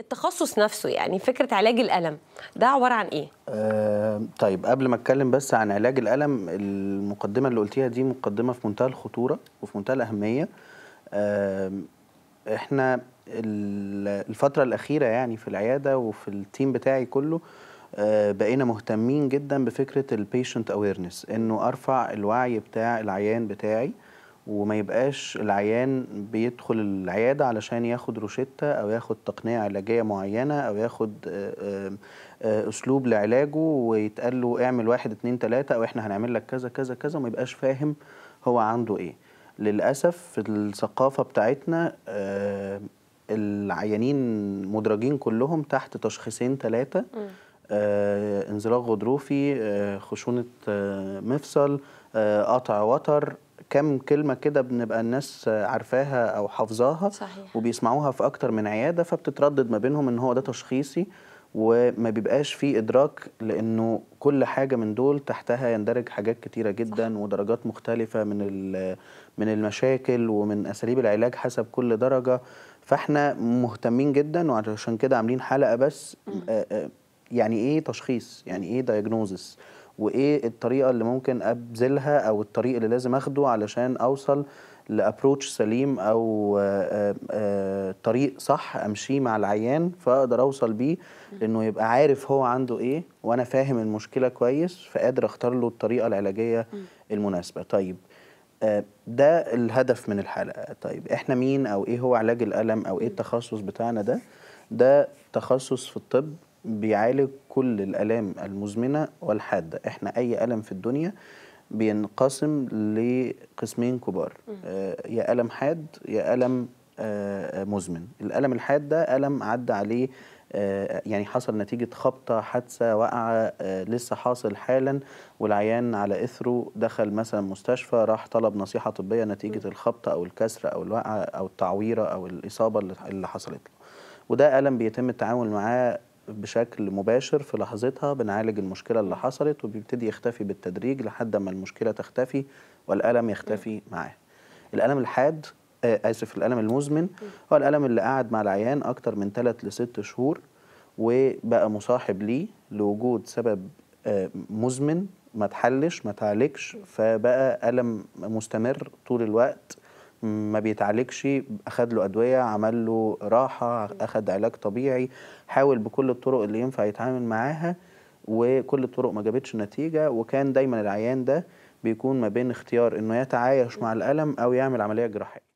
التخصص نفسه يعني فكره علاج الالم ده عباره عن ايه آه طيب قبل ما اتكلم بس عن علاج الالم المقدمه اللي قلتيها دي مقدمه في منتهى الخطوره وفي منتهى الاهميه آه احنا الفتره الاخيره يعني في العياده وفي التيم بتاعي كله آه بقينا مهتمين جدا بفكره البيشنت اويرنس انه ارفع الوعي بتاع العيان بتاعي آه وما يبقاش العيان بيدخل العياده علشان ياخد روشته او ياخد تقنيه علاجيه معينه او ياخد آه، آه، آه، اسلوب لعلاجه ويتقال له اعمل واحد اتنين تلاته او احنا هنعمل لك كذا كذا كذا وما يبقاش فاهم هو عنده ايه. للاسف في الثقافه بتاعتنا العيانين مدرجين كلهم تحت تشخيصين تلاتة انزلاق غضروفي خشونه مفصل قطع وتر كم كلمه كده بنبقى الناس عارفاها او حافظاها صحيح. وبيسمعوها في اكتر من عياده فبتتردد ما بينهم ان هو ده تشخيصي وما بيبقاش فيه ادراك لانه كل حاجه من دول تحتها يندرج حاجات كتيره جدا صح. ودرجات مختلفه من من المشاكل ومن اساليب العلاج حسب كل درجه فاحنا مهتمين جدا وعشان كده عاملين حلقه بس آه، آه، يعني ايه تشخيص يعني ايه دايجنوزس وايه الطريقه اللي ممكن ابذلها او الطريق اللي لازم اخده علشان اوصل لابروتش سليم او آه، آه، آه، طريق صح امشيه مع العيان فاقدر اوصل بيه انه يبقى عارف هو عنده ايه وانا فاهم المشكله كويس فقادر اختار له الطريقه العلاجيه المناسبه طيب ده الهدف من الحلقه طيب احنا مين او ايه هو علاج الالم او ايه التخصص بتاعنا ده ده تخصص في الطب بيعالج كل الآلام المزمنة والحادة احنا أي ألم في الدنيا بينقسم لقسمين كبار آه، يا ألم حاد يا ألم آه، آه، مزمن الألم الحاد ده ألم عدى عليه يعني حصل نتيجة خبطة حادثة وقعة لسه حاصل حالا والعيان على إثره دخل مثلا مستشفى راح طلب نصيحة طبية نتيجة الخبطة أو الكسر أو الوقعة أو التعويرة أو الإصابة اللي حصلت له وده ألم بيتم التعامل معاه بشكل مباشر في لحظتها بنعالج المشكلة اللي حصلت وبيبتدي يختفي بالتدريج لحد ما المشكلة تختفي والألم يختفي معاه الألم الحاد آه، آسف الألم المزمن هو الألم اللي قعد مع العيان أكتر من 3 ل 6 شهور وبقى مصاحب ليه لوجود سبب آه، مزمن ما تحلش ما تعالجش فبقى ألم مستمر طول الوقت ما بيتعالجش اخد له ادويه عمل له راحه اخد علاج طبيعي حاول بكل الطرق اللي ينفع يتعامل معاها وكل الطرق ما جابتش نتيجه وكان دايما العيان ده بيكون ما بين اختيار انه يتعايش مع الالم او يعمل عمليه جراحيه